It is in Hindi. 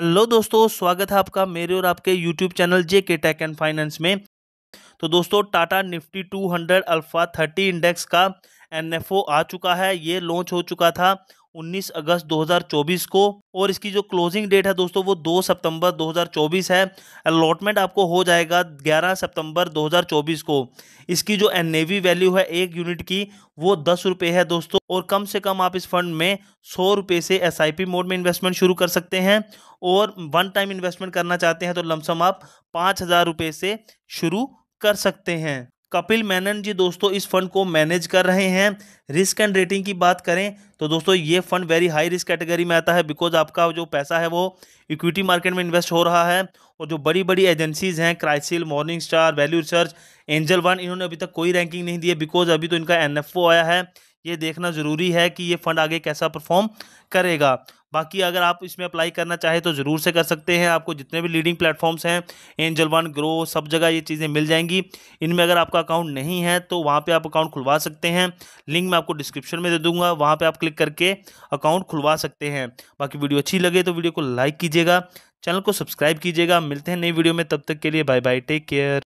हेलो दोस्तों स्वागत है आपका मेरे और आपके यूट्यूब चैनल जे के टेक एंड फाइनेंस में तो दोस्तों टाटा निफ्टी 200 अल्फा 30 इंडेक्स का एनएफओ आ चुका है ये लॉन्च हो चुका था 19 अगस्त 2024 को और इसकी जो क्लोजिंग डेट है दोस्तों वो 2 सितंबर 2024 है अलॉटमेंट आपको हो जाएगा 11 सितंबर 2024 को इसकी जो एन वैल्यू है एक यूनिट की वो दस रुपये है दोस्तों और कम से कम आप इस फंड में सौ रुपये से एस मोड में इन्वेस्टमेंट शुरू कर सकते हैं और वन टाइम इन्वेस्टमेंट करना चाहते हैं तो लमसम आप पाँच हज़ार रुपये से शुरू कर सकते हैं कपिल मैनन जी दोस्तों इस फंड को मैनेज कर रहे हैं रिस्क एंड रेटिंग की बात करें तो दोस्तों ये fund very high risk category में आता है बिकॉज आपका जो पैसा है वो इक्विटी मार्केट में इन्वेस्ट हो रहा है और जो बड़ी बड़ी एजेंसीज हैं CRISIL Morningstar Value Research Angel One इन्होंने अभी तक कोई रैंकिंग नहीं दी है बिकॉज अभी तो इनका एन आया है ये देखना ज़रूरी है कि ये फंड आगे कैसा परफॉर्म करेगा बाकी अगर आप इसमें अप्लाई करना चाहें तो ज़रूर से कर सकते हैं आपको जितने भी लीडिंग प्लेटफॉर्म्स हैं एंजल वन ग्रो सब जगह ये चीज़ें मिल जाएंगी इनमें अगर आपका अकाउंट नहीं है तो वहाँ पर आप अकाउंट खुलवा सकते हैं लिंक मैं आपको डिस्क्रिप्शन में दे दूँगा वहाँ पर आप क्लिक करके अकाउंट खुलवा सकते हैं बाकी वीडियो अच्छी लगे तो वीडियो को लाइक कीजिएगा चैनल को सब्सक्राइब कीजिएगा मिलते हैं नई वीडियो में तब तक के लिए बाय बाय टेक केयर